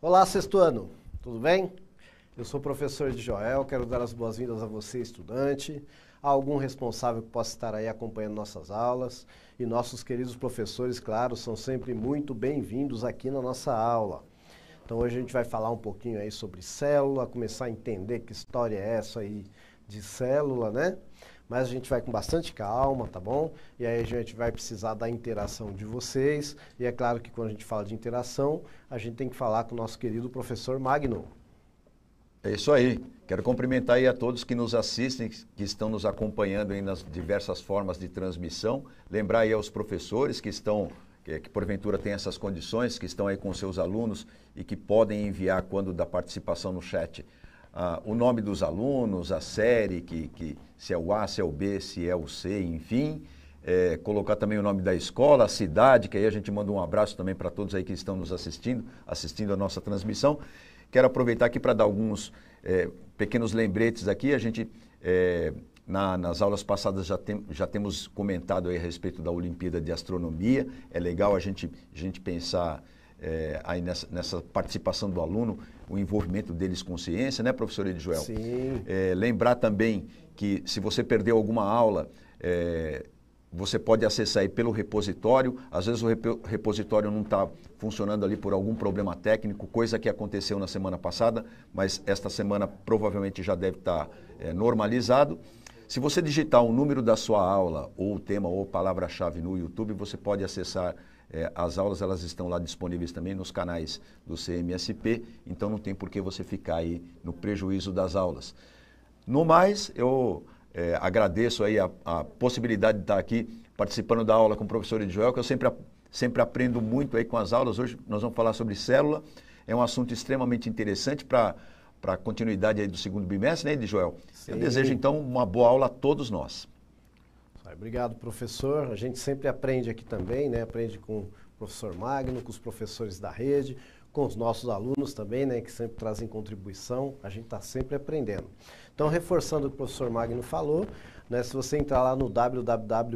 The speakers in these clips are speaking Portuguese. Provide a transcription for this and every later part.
Olá, sexto ano, tudo bem? Eu sou o professor de Joel, quero dar as boas-vindas a você, estudante, a algum responsável que possa estar aí acompanhando nossas aulas. E nossos queridos professores, claro, são sempre muito bem-vindos aqui na nossa aula. Então hoje a gente vai falar um pouquinho aí sobre célula, começar a entender que história é essa aí de célula, né? mas a gente vai com bastante calma, tá bom? E aí a gente vai precisar da interação de vocês. E é claro que quando a gente fala de interação, a gente tem que falar com o nosso querido professor Magno. É isso aí. Quero cumprimentar aí a todos que nos assistem, que estão nos acompanhando aí nas diversas formas de transmissão. Lembrar aí aos professores que estão que, que porventura têm essas condições, que estão aí com seus alunos e que podem enviar quando da participação no chat ah, o nome dos alunos, a série, que, que, se é o A, se é o B, se é o C, enfim. É, colocar também o nome da escola, a cidade, que aí a gente manda um abraço também para todos aí que estão nos assistindo, assistindo a nossa transmissão. Quero aproveitar aqui para dar alguns é, pequenos lembretes aqui. A gente, é, na, nas aulas passadas, já, tem, já temos comentado aí a respeito da Olimpíada de Astronomia. É legal a gente, a gente pensar é, aí nessa, nessa, participação do aluno, o envolvimento deles com ciência, né, professor Edjoel? Sim. É, lembrar também que se você perdeu alguma aula, é, você pode acessar aí pelo repositório. Às vezes o repositório não está funcionando ali por algum problema técnico, coisa que aconteceu na semana passada, mas esta semana provavelmente já deve estar tá, é, normalizado. Se você digitar o número da sua aula, ou o tema, ou palavra-chave no YouTube, você pode acessar é, as aulas elas estão lá disponíveis também nos canais do CMSP, então não tem por que você ficar aí no prejuízo das aulas. No mais, eu é, agradeço aí a, a, possibilidade de estar aqui participando da aula com o professor Joel, que eu sempre, sempre aprendo muito aí com as aulas. Hoje nós vamos falar sobre célula, é um assunto extremamente interessante para para a continuidade aí do segundo bimestre, né, Joel? Eu desejo, então, uma boa aula a todos nós. Obrigado, professor. A gente sempre aprende aqui também, né? Aprende com o professor Magno, com os professores da rede, com os nossos alunos também, né? Que sempre trazem contribuição. A gente está sempre aprendendo. Então, reforçando o que o professor Magno falou, né? Se você entrar lá no www.oba.org.br,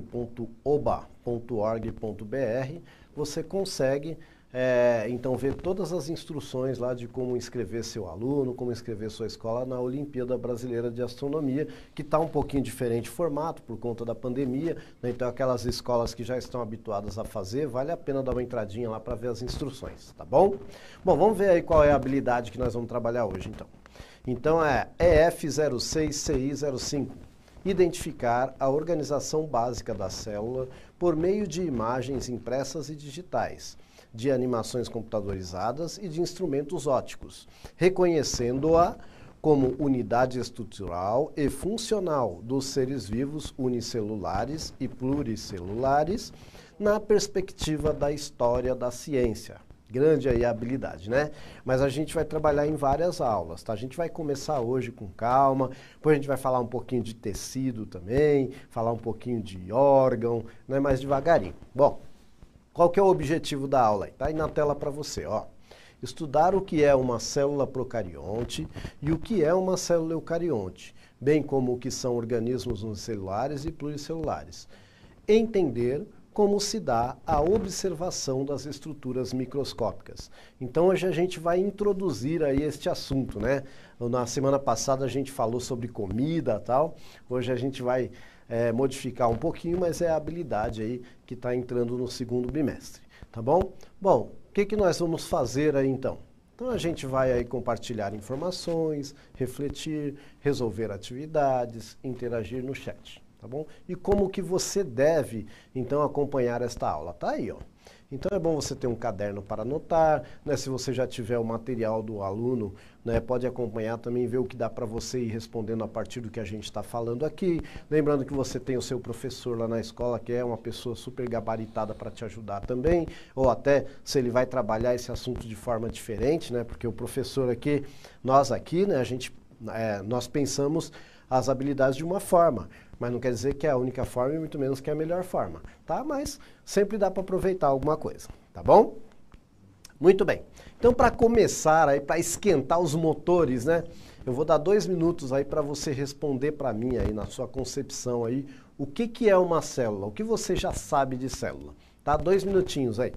você consegue é, então, ver todas as instruções lá de como inscrever seu aluno, como inscrever sua escola na Olimpíada Brasileira de Astronomia, que está um pouquinho diferente de formato por conta da pandemia. Né? Então, aquelas escolas que já estão habituadas a fazer, vale a pena dar uma entradinha lá para ver as instruções, tá bom? Bom, vamos ver aí qual é a habilidade que nós vamos trabalhar hoje, então. Então, é EF06CI05 identificar a organização básica da célula por meio de imagens impressas e digitais de animações computadorizadas e de instrumentos óticos, reconhecendo-a como unidade estrutural e funcional dos seres vivos unicelulares e pluricelulares na perspectiva da história da ciência. Grande aí a habilidade, né? Mas a gente vai trabalhar em várias aulas, tá? A gente vai começar hoje com calma, depois a gente vai falar um pouquinho de tecido também, falar um pouquinho de órgão, né? Mais devagarinho. Bom, qual que é o objetivo da aula? Está aí na tela para você, ó. Estudar o que é uma célula procarionte e o que é uma célula eucarionte, bem como o que são organismos unicelulares e pluricelulares. Entender como se dá a observação das estruturas microscópicas. Então hoje a gente vai introduzir aí este assunto, né? Na semana passada a gente falou sobre comida tal, hoje a gente vai é, modificar um pouquinho, mas é a habilidade aí que está entrando no segundo bimestre, tá bom? Bom, o que, que nós vamos fazer aí então? Então a gente vai aí compartilhar informações, refletir, resolver atividades, interagir no chat tá bom? E como que você deve, então, acompanhar esta aula. Tá aí, ó. Então é bom você ter um caderno para anotar, né? se você já tiver o material do aluno, né? pode acompanhar também, ver o que dá para você ir respondendo a partir do que a gente está falando aqui. Lembrando que você tem o seu professor lá na escola, que é uma pessoa super gabaritada para te ajudar também, ou até se ele vai trabalhar esse assunto de forma diferente, né? porque o professor aqui, nós aqui, né? a gente, é, nós pensamos as habilidades de uma forma, mas não quer dizer que é a única forma e muito menos que é a melhor forma, tá? Mas sempre dá para aproveitar alguma coisa, tá bom? Muito bem. Então, para começar aí, para esquentar os motores, né? Eu vou dar dois minutos aí para você responder para mim aí na sua concepção aí o que, que é uma célula, o que você já sabe de célula, tá? Dois minutinhos aí.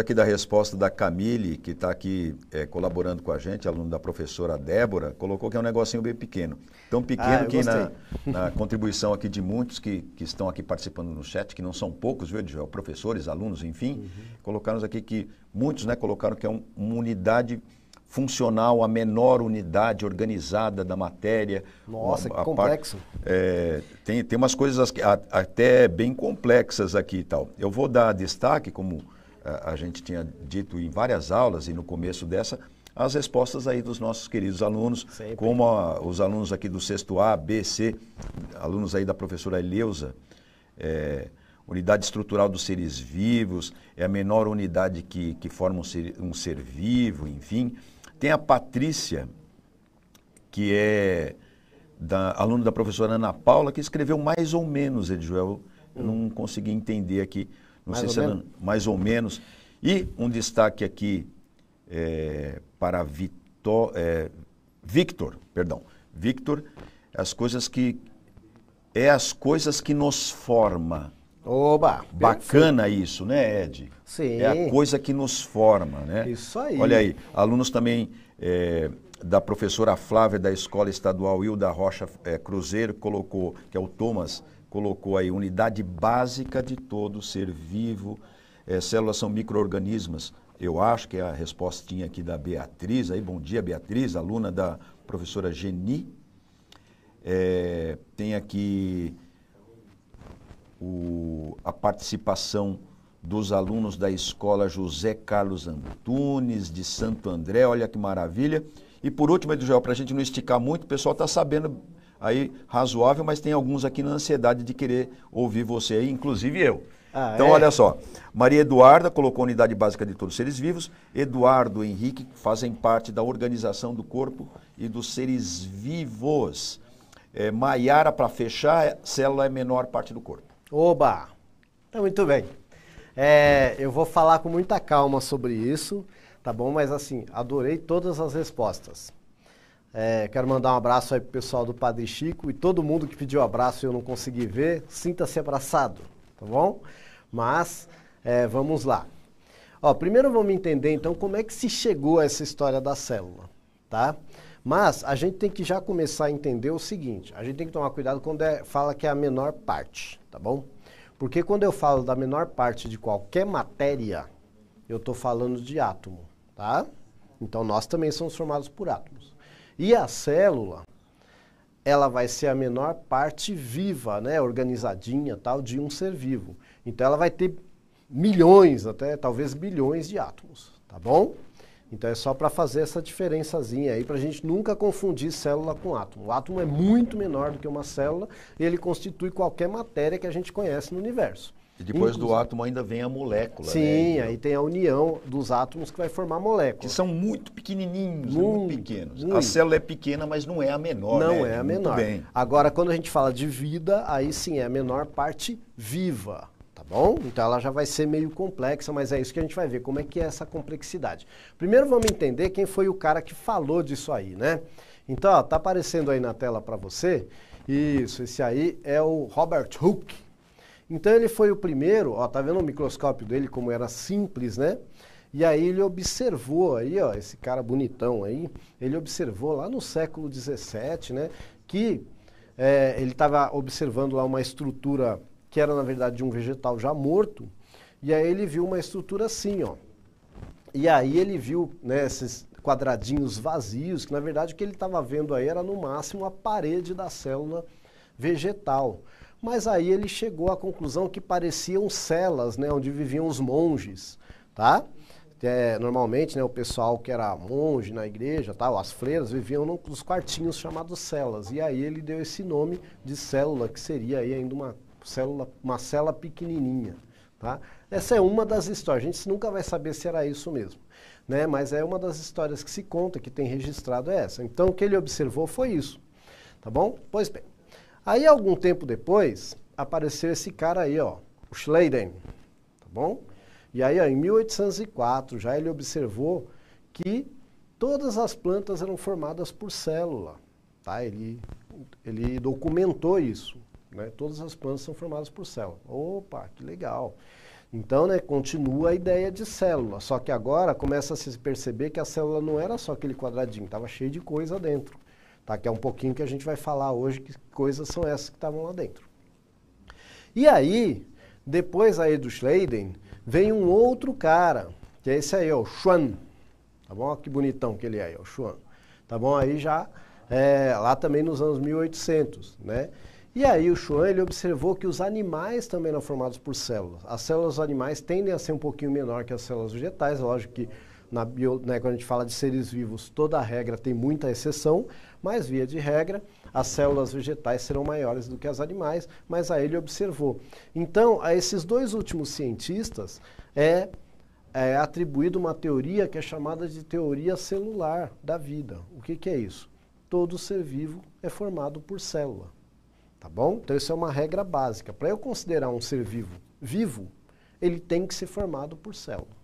aqui da resposta da Camille, que está aqui é, colaborando com a gente, aluno da professora Débora, colocou que é um negocinho bem pequeno. Tão pequeno ah, que na, na, contribuição aqui de muitos que, que estão aqui participando no chat, que não são poucos, viu, Edgel? Professores, alunos, enfim, uhum. colocaram aqui que muitos né, colocaram que é um, uma unidade funcional, a menor unidade organizada da matéria. Nossa, uma, que complexo. Par, é, tem, tem umas coisas até bem complexas aqui e tal. Eu vou dar destaque como a, gente tinha dito em várias aulas e no começo dessa, as respostas aí dos nossos queridos alunos, Sempre. como a, os alunos aqui do sexto A, B, C, alunos aí da professora Eleusa, é, unidade estrutural dos seres vivos, é a menor unidade que, que forma um ser, um ser vivo, enfim. Tem a Patrícia, que é da, aluno da professora Ana Paula, que escreveu mais ou menos, Edjoel, hum. não consegui entender aqui não mais sei ou se é menos. mais ou menos. E um destaque aqui é, para Victor, é, Victor, perdão, Victor, as coisas que é as coisas que nos forma. Oba! Bacana perfeito. isso, né, Ed? Sim. É a coisa que nos forma, né? Isso aí. Olha aí, alunos também é, da professora Flávia da Escola Estadual Hilda Rocha é, Cruzeiro colocou, que é o Thomas colocou aí unidade básica de todo ser vivo. É, células são micro-organismos. Eu acho que é a respostinha aqui da Beatriz. Aí, bom dia, Beatriz, aluna da professora Geni. É, tem aqui o, a participação dos alunos da escola José Carlos Antunes, de Santo André. Olha que maravilha. E por último, Joel para a gente não esticar muito, o pessoal está sabendo aí razoável, mas tem alguns aqui na ansiedade de querer ouvir você, inclusive eu. Ah, é? então, é? olha só. Maria Eduarda colocou a unidade básica de todos os seres vivos. Eduardo e Henrique fazem parte da organização do corpo e dos seres vivos. É, Maiara, para fechar, é, célula é menor parte do corpo. Oba! Então, muito bem. É, eu vou falar com muita calma sobre isso, tá bom? Mas, assim, adorei todas as respostas. É, quero mandar um abraço aí pro pessoal do Padre Chico e todo mundo que pediu abraço e eu não consegui ver, sinta-se abraçado, tá bom? Mas é, vamos lá. Ó, primeiro vamos entender então como é que se chegou a essa história da célula, tá? Mas a gente tem que já começar a entender o seguinte: a gente tem que tomar cuidado quando é, fala que é a menor parte, tá bom? Porque quando eu falo da menor parte de qualquer matéria, eu estou falando de átomo, tá? Então nós também somos formados por átomos. E a célula, ela vai ser a menor parte viva, né, organizadinha, tal, de um ser vivo. Então ela vai ter milhões, até talvez bilhões de átomos, tá bom? Então é só para fazer essa diferençazinha aí, para a gente nunca confundir célula com átomo. O átomo é muito menor do que uma célula, e ele constitui qualquer matéria que a gente conhece no universo. E depois Inclusive. do átomo ainda vem a molécula. Né? Sim, né? aí tem a união dos átomos que vai formar a molécula. Que são muito pequenininhos, muito, muito pequenos. Muito. A célula é pequena, mas não é a menor. Não né? é a menor. Bem. Agora, quando a gente fala de vida, aí sim é a menor parte viva, tá bom? Então ela já vai ser meio complexa, mas é isso que a gente vai ver, como é que é essa complexidade. Primeiro vamos entender quem foi o cara que falou disso aí, né? Então, ó, tá aparecendo aí na tela para você. Isso, esse aí é o Robert Hooke. Então ele foi o primeiro, ó, tá vendo o microscópio dele como era simples, né? E aí ele observou aí, ó, esse cara bonitão aí, ele observou lá no século XVII, né, que é, ele estava observando lá uma estrutura que era na verdade de um vegetal já morto, e aí ele viu uma estrutura assim, ó. E aí ele viu né, esses quadradinhos vazios, que na verdade o que ele estava vendo aí era no máximo a parede da célula vegetal. Mas aí ele chegou à conclusão que pareciam celas, né, onde viviam os monges, tá? É, normalmente, né, o pessoal que era monge na igreja, tal, as freiras, viviam nos quartinhos chamados celas. E aí ele deu esse nome de célula, que seria aí ainda uma célula, uma cela pequenininha, tá? Essa é uma das histórias. A gente nunca vai saber se era isso mesmo, né? Mas é uma das histórias que se conta, que tem registrado é essa. Então, o que ele observou foi isso, tá bom? Pois bem. Aí, algum tempo depois, apareceu esse cara aí, ó, o Schleiden, tá bom? E aí, ó, em 1804, já ele observou que todas as plantas eram formadas por célula, tá? Ele, ele documentou isso, né? Todas as plantas são formadas por célula. Opa, que legal! Então, né, continua a ideia de célula, só que agora começa a se perceber que a célula não era só aquele quadradinho, estava cheio de coisa dentro. Daqui a um pouquinho que a gente vai falar hoje que coisas são essas que estavam lá dentro. E aí, depois aí do Schleiden, vem um outro cara, que é esse aí, o Xuan. Tá bom? Olha que bonitão que ele é, aí o Xuan. Tá bom? Aí já, é, lá também nos anos 1800, né? E aí o Xuan, ele observou que os animais também eram formados por células. As células dos animais tendem a ser um pouquinho menor que as células vegetais, lógico que na bio, né, quando a gente fala de seres vivos, toda regra tem muita exceção, mas via de regra, as células vegetais serão maiores do que as animais, mas aí ele observou. Então, a esses dois últimos cientistas é, é atribuída uma teoria que é chamada de teoria celular da vida. O que, que é isso? Todo ser vivo é formado por célula. Tá bom? Então, isso é uma regra básica. Para eu considerar um ser vivo vivo, ele tem que ser formado por célula.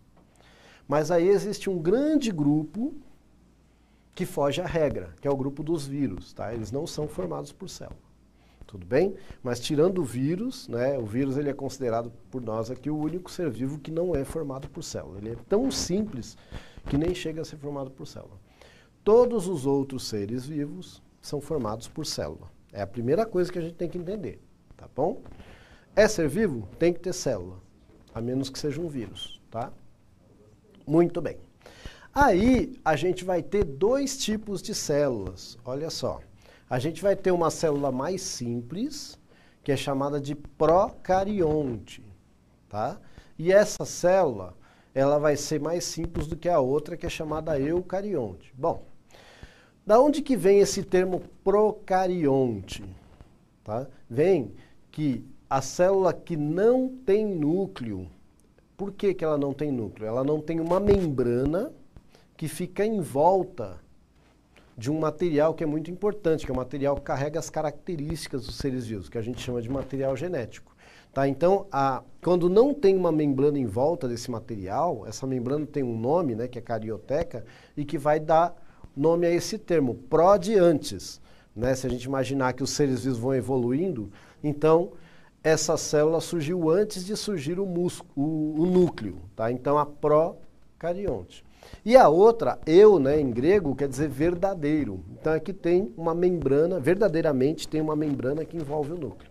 Mas aí existe um grande grupo que foge à regra, que é o grupo dos vírus, tá? Eles não são formados por célula. Tudo bem? Mas tirando o vírus, né? O vírus ele é considerado por nós aqui o único ser vivo que não é formado por célula. Ele é tão simples que nem chega a ser formado por célula. Todos os outros seres vivos são formados por célula. É a primeira coisa que a gente tem que entender, tá bom? É ser vivo? Tem que ter célula, a menos que seja um vírus, tá? Muito bem. Aí a gente vai ter dois tipos de células. Olha só. A gente vai ter uma célula mais simples, que é chamada de procarionte, tá? E essa célula, ela vai ser mais simples do que a outra, que é chamada eucarionte. Bom, da onde que vem esse termo procarionte? Tá? Vem que a célula que não tem núcleo, por que, que ela não tem núcleo? Ela não tem uma membrana que fica em volta de um material que é muito importante, que é um material que carrega as características dos seres vivos, que a gente chama de material genético. Tá? Então, a, quando não tem uma membrana em volta desse material, essa membrana tem um nome, né, que é carioteca, e que vai dar nome a esse termo, prodiantes. Né? Se a gente imaginar que os seres vivos vão evoluindo, então essa célula surgiu antes de surgir o, músculo, o, o núcleo, tá? Então a procarionte. E a outra, eu, né, em grego, quer dizer verdadeiro. Então aqui é tem uma membrana, verdadeiramente tem uma membrana que envolve o núcleo,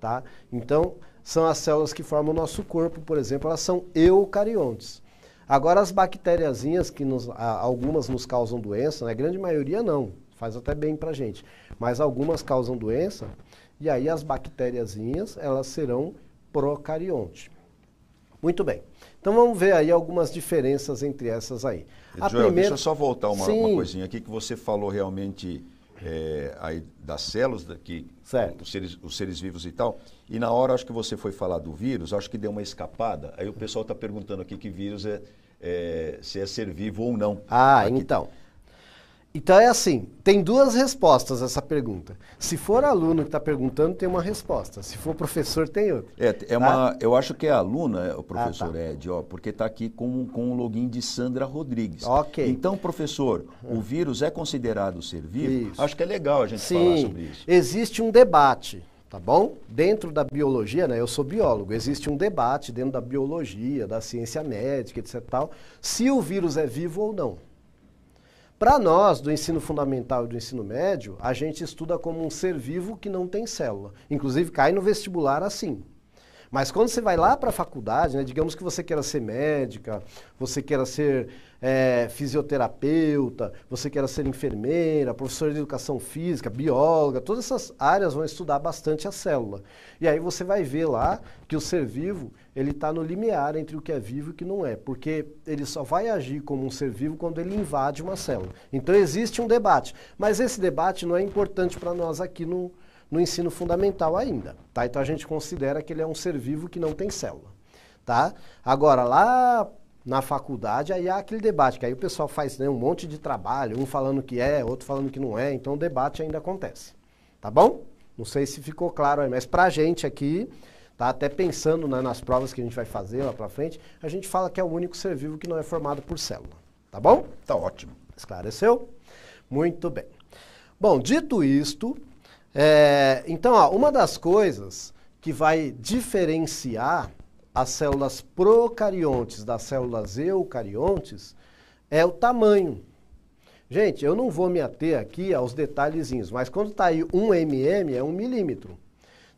tá? Então são as células que formam o nosso corpo, por exemplo, elas são eucariontes. Agora as bactériazinhas que nos, algumas nos causam doença, né, a grande maioria não, faz até bem pra gente, mas algumas causam doença e aí as bactériazinhas, elas serão procarionte. Muito bem. Então vamos ver aí algumas diferenças entre essas aí. A Joel, primeira... deixa eu só voltar uma, uma, coisinha aqui que você falou realmente é, aí das células, que, os seres, os, seres, vivos e tal. E na hora, acho que você foi falar do vírus, acho que deu uma escapada. Aí o pessoal está perguntando aqui que vírus é, é, se é ser vivo ou não. Ah, aqui. então. Então é assim, tem duas respostas essa pergunta. Se for aluno que está perguntando, tem uma resposta. Se for professor, tem outra. É, é uma, ah. eu acho que é aluna, é, o ah, professor ah, tá. É, Ed, ó, porque está aqui com, com o login de Sandra Rodrigues. Ok. Então, professor, o vírus é considerado ser vivo? Acho que é legal a gente Sim, falar sobre isso. Existe um debate, tá bom? Dentro da biologia, né? Eu sou biólogo, existe um debate dentro da biologia, da ciência médica, etc. Tal, se o vírus é vivo ou não. Para nós, do ensino fundamental e do ensino médio, a gente estuda como um ser vivo que não tem célula. Inclusive, cai no vestibular assim. Mas quando você vai lá para a faculdade, né, digamos que você queira ser médica, você queira ser é, fisioterapeuta, você queira ser enfermeira, professora de educação física, bióloga, todas essas áreas vão estudar bastante a célula. E aí você vai ver lá que o ser vivo ele está no limiar entre o que é vivo e o que não é, porque ele só vai agir como um ser vivo quando ele invade uma célula. Então existe um debate, mas esse debate não é importante para nós aqui no no ensino fundamental ainda, tá? Então a gente considera que ele é um ser vivo que não tem célula, tá? Agora, lá na faculdade, aí há aquele debate, que aí o pessoal faz né, um monte de trabalho, um falando que é, outro falando que não é, então o debate ainda acontece, tá bom? Não sei se ficou claro aí, mas pra gente aqui, tá? Até pensando né, nas provas que a gente vai fazer lá pra frente, a gente fala que é o único ser vivo que não é formado por célula, tá bom? Tá ótimo. Esclareceu? Muito bem. Bom, dito isto, é, então, ó, uma das coisas que vai diferenciar as células procariontes das células eucariontes é o tamanho. Gente, eu não vou me ater aqui aos detalhezinhos, mas quando está aí 1 mm, é 1 milímetro.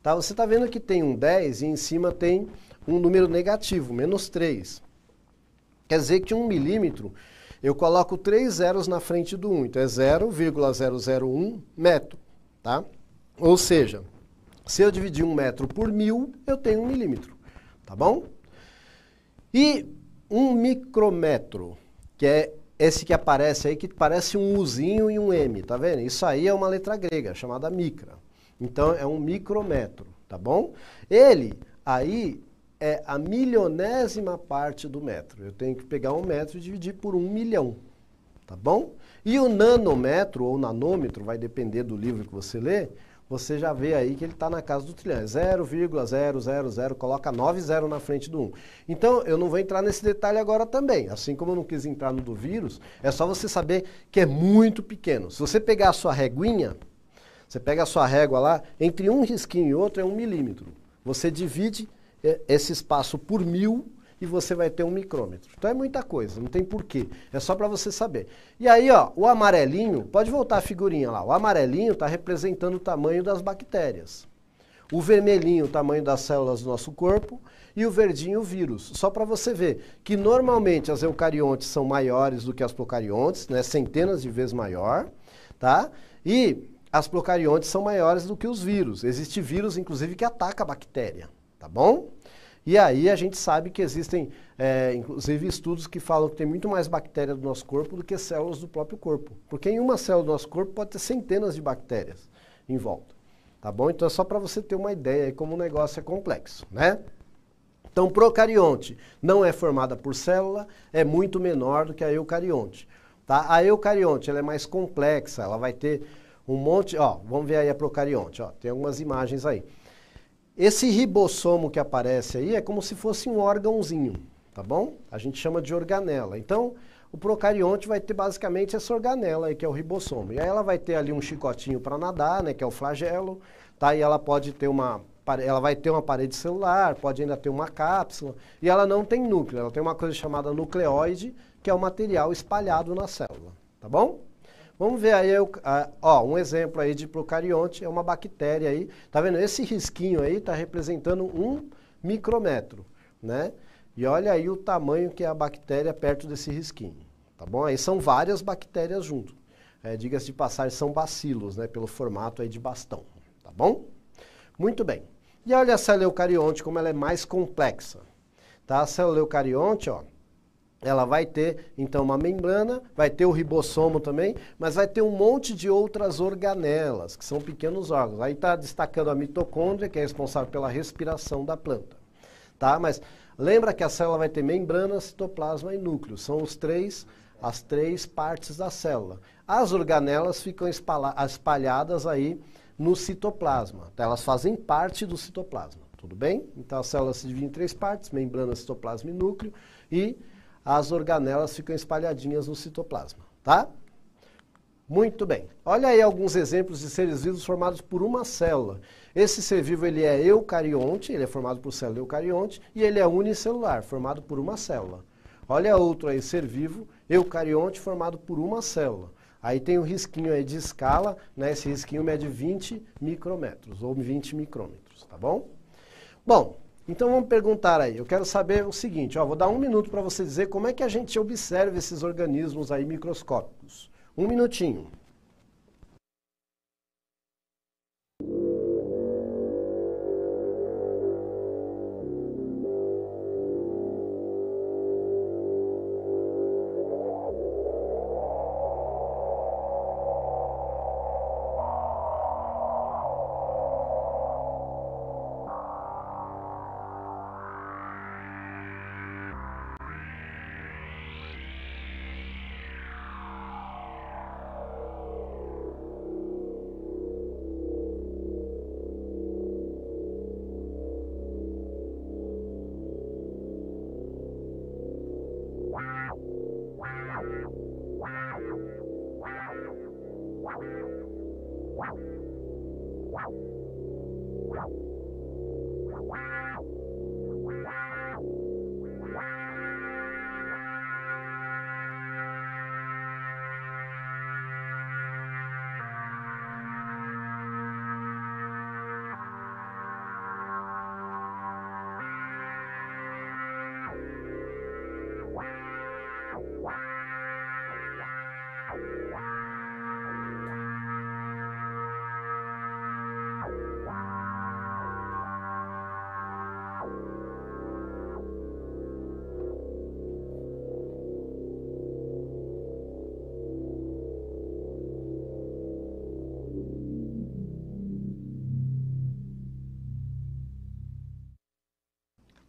Tá? Você está vendo que tem um 10 e em cima tem um número negativo, menos 3. Quer dizer que 1 milímetro, eu coloco 3 zeros na frente do 1, então é 0,001 metro. Tá? Ou seja, se eu dividir um metro por mil, eu tenho um milímetro, tá bom? E um micrometro, que é esse que aparece aí, que parece um Uzinho e um M, tá vendo? Isso aí é uma letra grega, chamada micra. Então, é um micrometro, tá bom? Ele, aí, é a milionésima parte do metro. Eu tenho que pegar um metro e dividir por um milhão, tá bom? E o nanômetro ou nanômetro, vai depender do livro que você lê, você já vê aí que ele está na casa do trilhão. 0,000, é coloca 90 na frente do 1. Então, eu não vou entrar nesse detalhe agora também. Assim como eu não quis entrar no do vírus, é só você saber que é muito pequeno. Se você pegar a sua reguinha, você pega a sua régua lá, entre um risquinho e outro é um milímetro. Você divide eh, esse espaço por mil e você vai ter um micrômetro. Então é muita coisa, não tem porquê. É só para você saber. E aí, ó, o amarelinho, pode voltar a figurinha lá. O amarelinho está representando o tamanho das bactérias. O vermelhinho, o tamanho das células do nosso corpo, e o verdinho, o vírus. Só para você ver que normalmente as eucariontes são maiores do que as procariontes, né? Centenas de vezes maior, tá? E as procariontes são maiores do que os vírus. Existe vírus, inclusive, que ataca a bactéria, tá bom? E aí a gente sabe que existem, é, inclusive, estudos que falam que tem muito mais bactéria do nosso corpo do que células do próprio corpo. Porque em uma célula do nosso corpo pode ter centenas de bactérias em volta. Tá bom? Então é só para você ter uma ideia aí como o negócio é complexo, né? Então, procarionte não é formada por célula, é muito menor do que a eucarionte. Tá? A eucarionte ela é mais complexa, ela vai ter um monte... Ó, vamos ver aí a procarionte. Ó, tem algumas imagens aí. Esse ribossomo que aparece aí é como se fosse um órgãozinho, tá bom? A gente chama de organela. Então, o procarionte vai ter basicamente essa organela aí, que é o ribossomo. E aí ela vai ter ali um chicotinho para nadar, né, que é o flagelo, tá? E ela pode ter uma ela vai ter uma parede celular, pode ainda ter uma cápsula, e ela não tem núcleo, ela tem uma coisa chamada nucleóide que é o material espalhado na célula, tá bom? Vamos ver aí, ó, um exemplo aí de procarionte, é uma bactéria aí. Tá vendo? Esse risquinho aí está representando um micrômetro, né? E olha aí o tamanho que é a bactéria perto desse risquinho, tá bom? Aí são várias bactérias junto. É, Diga-se de passagem, são bacilos, né? Pelo formato aí de bastão, tá bom? Muito bem. E olha a célula eucarionte, como ela é mais complexa. Tá? A célula eucarionte, ó, ela vai ter então uma membrana, vai ter o ribossomo também, mas vai ter um monte de outras organelas, que são pequenos órgãos. Aí está destacando a mitocôndria, que é responsável pela respiração da planta. Tá? Mas lembra que a célula vai ter membrana, citoplasma e núcleo. São os três, as três partes da célula. As organelas ficam espalhadas aí no citoplasma. Elas fazem parte do citoplasma, tudo bem? Então a célula se divide em três partes, membrana, citoplasma e núcleo. E as organelas ficam espalhadinhas no citoplasma, tá? Muito bem. Olha aí alguns exemplos de seres vivos formados por uma célula. Esse ser vivo ele é eucarionte, ele é formado por célula eucarionte, e ele é unicelular, formado por uma célula. Olha outro aí, ser vivo, eucarionte, formado por uma célula. Aí tem um risquinho aí de escala, né? Esse risquinho mede 20 micrômetros, ou 20 micrômetros, tá bom? Bom, então vamos perguntar aí. Eu quero saber o seguinte, ó, vou dar um minuto para você dizer como é que a gente observa esses organismos aí microscópicos. Um minutinho. Wow.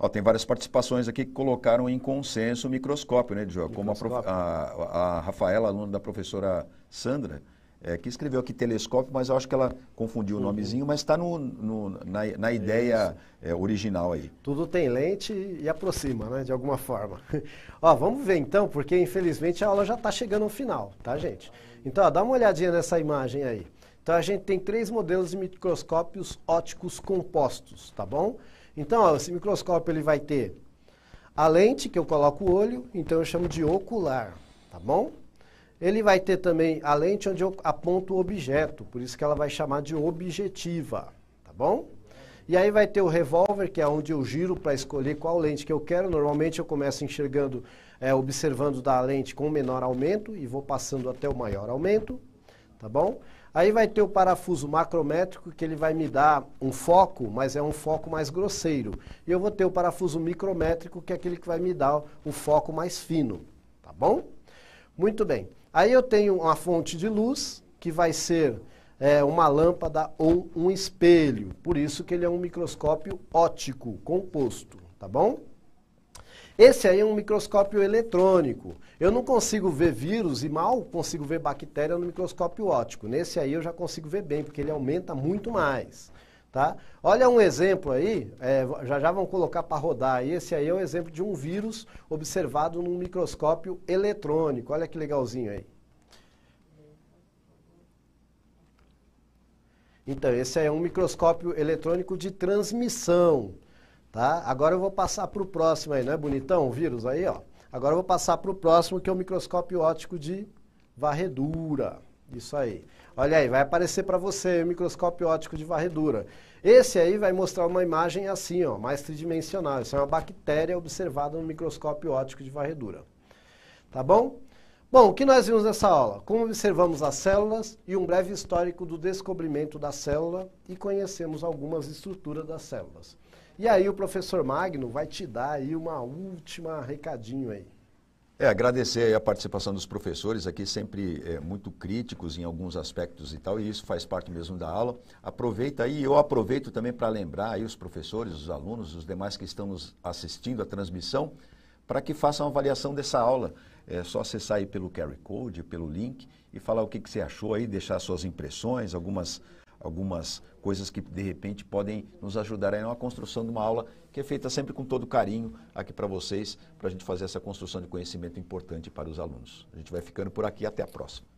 Ó, tem várias participações aqui que colocaram em consenso o microscópio, né, Diogo? Como a, prof... a, a Rafaela, aluna da professora Sandra, é, que escreveu aqui telescópio, mas eu acho que ela confundiu uhum. o nomezinho, mas está no, no, na, na ideia é, original aí. Tudo tem lente e aproxima, né, de alguma forma. ó, vamos ver então, porque infelizmente a aula já está chegando ao final, tá, gente? Então, ó, dá uma olhadinha nessa imagem aí. Então, a gente tem três modelos de microscópios óticos compostos, tá bom? Então, ó, esse microscópio ele vai ter a lente que eu coloco o olho, então eu chamo de ocular, tá bom? Ele vai ter também a lente onde eu aponto o objeto, por isso que ela vai chamar de objetiva, tá bom? E aí vai ter o revólver, que é onde eu giro para escolher qual lente que eu quero. Normalmente eu começo enxergando, é, observando da lente com menor aumento e vou passando até o maior aumento, tá bom? Aí vai ter o parafuso macrométrico, que ele vai me dar um foco, mas é um foco mais grosseiro. E eu vou ter o parafuso micrométrico, que é aquele que vai me dar o foco mais fino, tá bom? Muito bem. Aí eu tenho uma fonte de luz, que vai ser é, uma lâmpada ou um espelho. Por isso que ele é um microscópio óptico, composto, tá bom? Esse aí é um microscópio eletrônico. Eu não consigo ver vírus e mal consigo ver bactéria no microscópio óptico. Nesse aí eu já consigo ver bem, porque ele aumenta muito mais. Tá? Olha um exemplo aí, é, já já vão colocar para rodar. Esse aí é um exemplo de um vírus observado num microscópio eletrônico. Olha que legalzinho aí. Então, esse aí é um microscópio eletrônico de transmissão. Tá? Agora eu vou passar para o próximo aí, não é bonitão o vírus aí? Ó. Agora eu vou passar para o próximo, que é o microscópio óptico de varredura. Isso aí. Olha aí, vai aparecer para você o microscópio óptico de varredura. Esse aí vai mostrar uma imagem assim, ó, mais tridimensional. Isso é uma bactéria observada no microscópio óptico de varredura. Tá bom? Bom, o que nós vimos nessa aula? Como observamos as células e um breve histórico do descobrimento da célula e conhecemos algumas estruturas das células. E aí o professor Magno vai te dar aí uma última recadinho aí. É, agradecer a participação dos professores aqui, sempre é, muito críticos em alguns aspectos e tal, e isso faz parte mesmo da aula. Aproveita aí, eu aproveito também para lembrar aí os professores, os alunos, os demais que estão nos assistindo à transmissão, para que façam avaliação dessa aula. É só acessar aí pelo QR Code, pelo link, e falar o que, que você achou aí, deixar suas impressões, algumas algumas coisas que de repente podem nos ajudar aí na construção de uma aula que é feita sempre com todo carinho aqui para vocês, para a gente fazer essa construção de conhecimento importante para os alunos. A gente vai ficando por aqui, até a próxima.